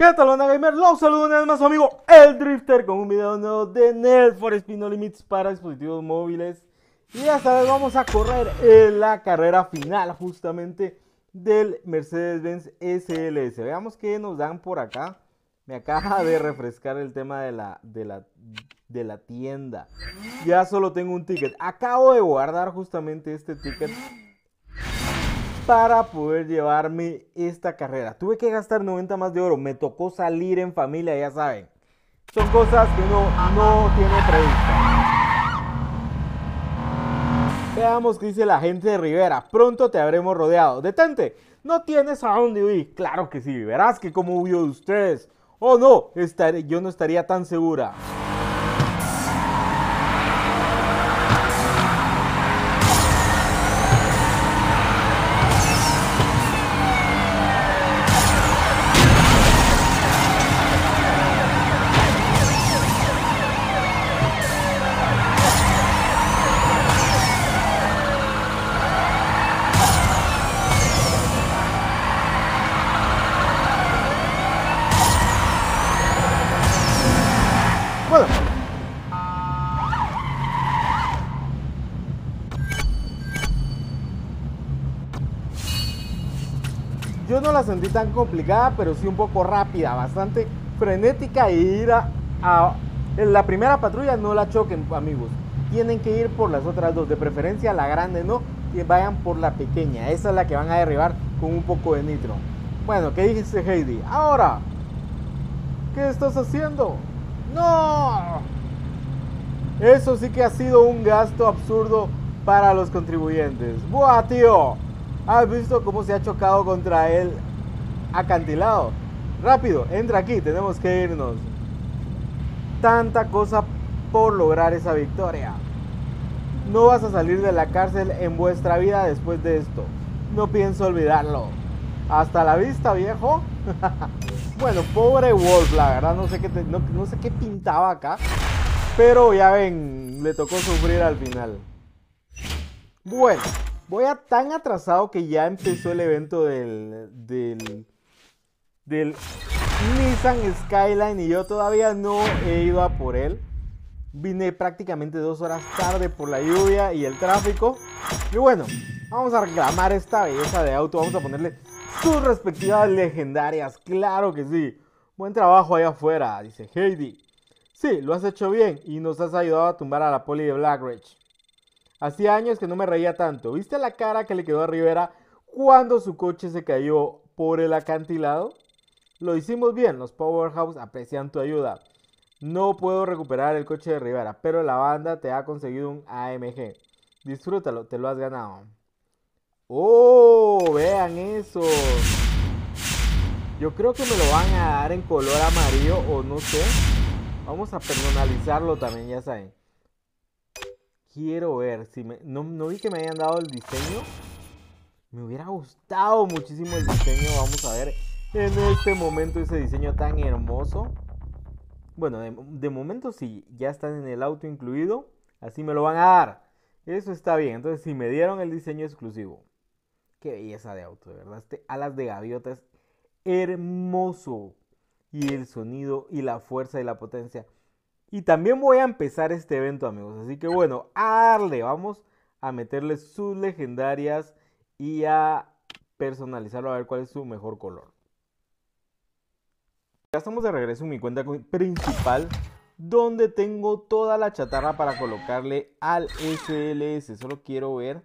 ¿Qué tal banda gamer? Los saludo una vez más su amigo El Drifter con un video nuevo de Nel for Speed Limits para dispositivos móviles Y esta vez vamos a correr en la carrera final justamente del Mercedes-Benz SLS Veamos qué nos dan por acá Me acaba de refrescar el tema de la, de la, de la tienda Ya solo tengo un ticket Acabo de guardar justamente este ticket para poder llevarme esta carrera. Tuve que gastar 90 más de oro, me tocó salir en familia, ya saben. Son cosas que no, no tiene prevista. Veamos qué dice la gente de Rivera. Pronto te habremos rodeado. Detente, no tienes a dónde huir. Claro que sí, verás que como vio ustedes. Oh no, estaré, yo no estaría tan segura. sentí tan complicada, pero sí un poco rápida, bastante frenética y e ir a, la primera patrulla no la choquen, amigos. Tienen que ir por las otras dos, de preferencia la grande no, que vayan por la pequeña. Esa es la que van a derribar con un poco de nitro. Bueno, que dice Heidi? Ahora, ¿qué estás haciendo? No. Eso sí que ha sido un gasto absurdo para los contribuyentes. Buah, tío. ¿Has visto cómo se ha chocado contra él acantilado. Rápido, entra aquí, tenemos que irnos. Tanta cosa por lograr esa victoria. No vas a salir de la cárcel en vuestra vida después de esto. No pienso olvidarlo. Hasta la vista, viejo. bueno, pobre Wolf, la verdad, no sé qué, sé qué pintaba acá. Pero ya ven, le tocó sufrir al final. Bueno, voy a tan atrasado que ya empezó el evento del del Nissan Skyline y yo todavía no he ido a por él. Vine prácticamente dos horas tarde por la lluvia y el tráfico. Y bueno, vamos a reclamar esta belleza de auto. Vamos a ponerle sus respectivas legendarias. Claro que sí. Buen trabajo ahí afuera, dice Heidi. Sí, lo has hecho bien y nos has ayudado a tumbar a la poli de Blackridge. Hacía años que no me reía tanto. ¿Viste la cara que le quedó a Rivera cuando su coche se cayó por el acantilado? Lo hicimos bien, los Powerhouse aprecian tu ayuda. No puedo recuperar el coche de Rivera, pero la banda te ha conseguido un AMG. Disfrútalo, te lo has ganado. ¡Oh! Vean eso. Yo creo que me lo van a dar en color amarillo o no sé. Vamos a personalizarlo también, ya saben. Quiero ver si me... No, vi que me hayan dado el diseño. Me hubiera gustado muchísimo el diseño. Vamos a ver en este momento ese diseño tan hermoso. Bueno, de, momento si ya están en el auto incluido, así me lo van a dar. Eso está bien. Entonces, si me dieron el diseño exclusivo. Qué belleza de auto, de verdad. Este alas de gaviotas hermoso. Y el sonido y la fuerza y la potencia. Y también voy a empezar este evento, amigos. Así que bueno, darle vamos a meterle sus legendarias y a personalizarlo a ver cuál es su mejor color. Ya estamos de regreso en mi cuenta principal donde tengo toda la chatarra para colocarle al SLS. Solo quiero ver...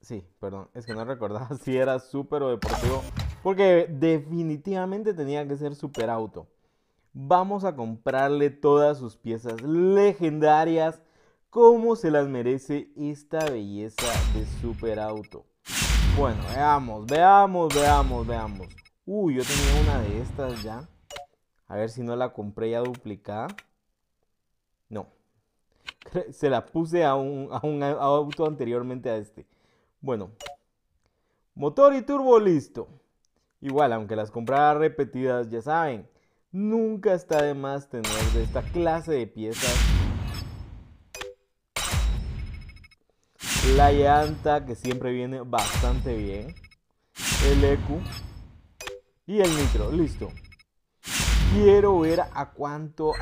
Sí, perdón, es que no recordaba si era súper o deportivo. Porque definitivamente tenía que ser súper auto. Vamos a comprarle todas sus piezas legendarias como se las merece esta belleza de súper auto. Bueno, veamos, veamos, veamos, veamos. Uy, yo tenía una de estas ya. A ver si no la compré ya duplicada. No. Se la puse a un, a un auto anteriormente a este. Bueno. Motor y turbo listo. Igual, aunque las comprara repetidas, ya saben. Nunca está de más tener de esta clase de piezas. La llanta que siempre viene bastante bien. El EQ. Y el nitro. Listo. Quiero ver a cuánto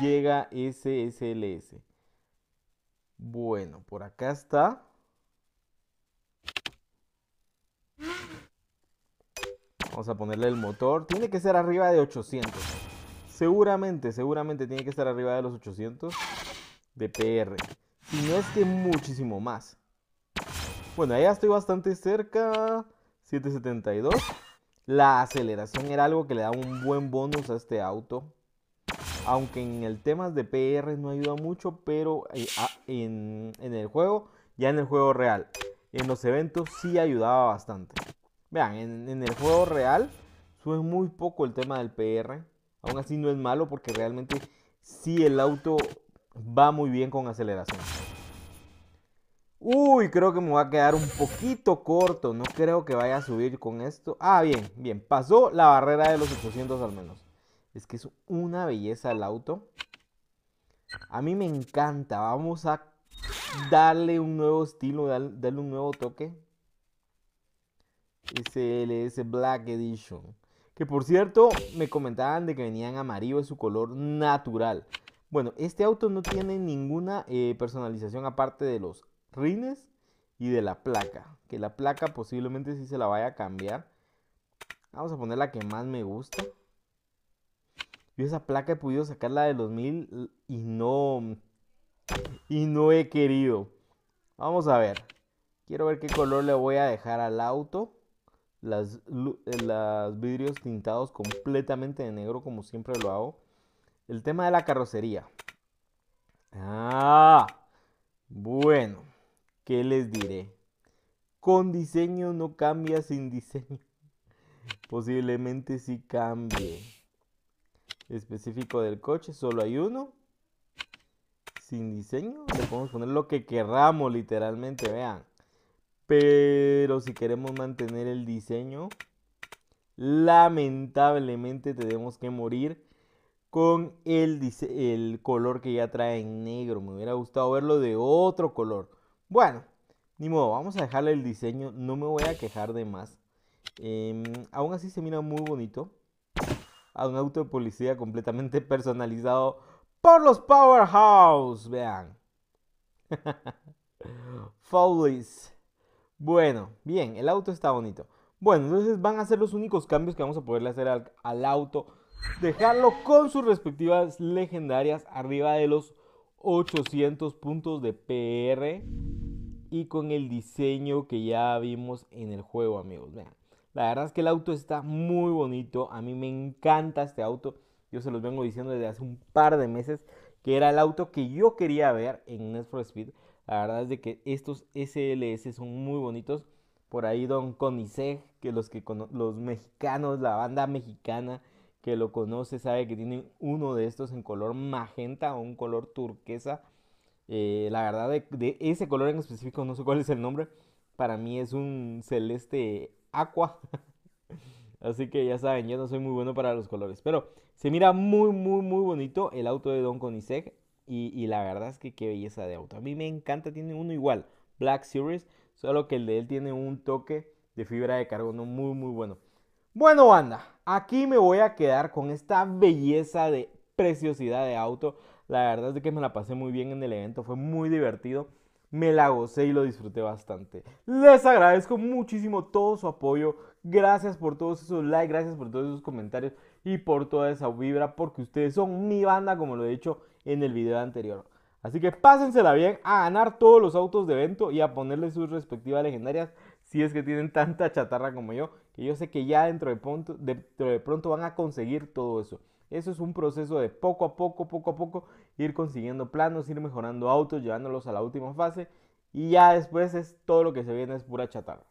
llega ese SLS. Bueno, por acá está. Vamos a ponerle el motor. Tiene que ser arriba de 800. Seguramente, seguramente tiene que estar arriba de los 800 de PR. Si no es que muchísimo más. Bueno, ya estoy bastante cerca. 772. La aceleración era algo que le daba un buen bonus a este auto. Aunque en el tema de PR no ayuda mucho, pero eh, en, el juego, ya en el juego real, en los eventos sí ayudaba bastante. Vean, en, en el juego real sube muy poco el tema del PR. Aún así no es malo porque realmente sí el auto va muy bien con aceleración. Uy, creo que me va a quedar un poquito corto. No creo que vaya a subir con esto. Ah, bien, bien. Pasó la barrera de los 800 al menos. Es que es una belleza el auto. A mí me encanta. Vamos a darle un nuevo estilo, darle un nuevo toque. SLS Black Edition. Que por cierto, me comentaban de que venían amarillo, es su color natural. Bueno, este auto no tiene ninguna eh, personalización aparte de los rines y de la placa. Que la placa posiblemente sí se la vaya a cambiar. Vamos a poner la que más me gusta. Yo esa placa he podido sacar la de los mil y no... Y no he querido. Vamos a ver. Quiero ver qué color le voy a dejar al auto. Las, eh, las, vidrios tintados completamente de negro como siempre lo hago. El tema de la carrocería. Ah, bueno. ¿Qué les diré? Con diseño no cambia sin diseño. Posiblemente sí cambie. Específico del coche, solo hay uno. Sin diseño, le podemos poner lo que queramos, literalmente, vean. Pero si queremos mantener el diseño, lamentablemente tenemos que morir con el, el color que ya trae en negro. Me hubiera gustado verlo de otro color. Bueno, ni modo, vamos a dejarle el diseño, no me voy a quejar de más. Em, aún así se mira muy bonito. A un auto de policía completamente personalizado por los Powerhouse. Vean. Foulis. Bueno, bien, el auto está bonito. Bueno, entonces van a ser los únicos cambios que vamos a poderle hacer al, al auto. Dejarlo con sus respectivas legendarias arriba de los 800 puntos de PR y con el diseño que ya vimos en el juego, amigos. Vean, la verdad es que el auto está muy bonito. A mí me encanta este auto. Yo se los vengo diciendo desde hace un par de meses que era el auto que yo quería ver en Need Speed. La verdad es de que estos SLS son muy bonitos. Por ahí Don Coniceg, que los, que los mexicanos, la banda mexicana que lo conoce, sabe que tienen uno de estos en color magenta o un color turquesa eh, la verdad, de, ese color en específico, no sé cuál es el nombre. Para mí es un celeste aqua. Así que ya saben, yo no soy muy bueno para los colores. Pero se mira muy, muy, muy bonito el auto de Don Conisek Y, y la verdad es que qué belleza de auto. A mí me encanta, tiene uno igual, Black Series. Solo que el de él tiene un toque de fibra de carbono muy, muy bueno. Bueno, banda, aquí me voy a quedar con esta belleza de preciosidad de auto. La verdad es que me la pasé muy bien en el evento, fue muy divertido. Me la gocé y lo disfruté bastante. Les agradezco muchísimo todo su apoyo. Gracias por todos esos likes, gracias por todos esos comentarios y por toda esa vibra, porque ustedes son mi banda, como lo he dicho en el video anterior. Así que pásensela bien a ganar todos los autos de evento y a ponerle sus respectivas legendarias si es que tienen tanta chatarra como yo, que yo sé que ya dentro de pronto, dentro de pronto van a conseguir todo eso. Eso es un proceso de poco a poco, poco a poco, ir consiguiendo planos, ir mejorando autos, llevándolos a la última fase. Y ya después es todo lo que se viene es pura chatarra.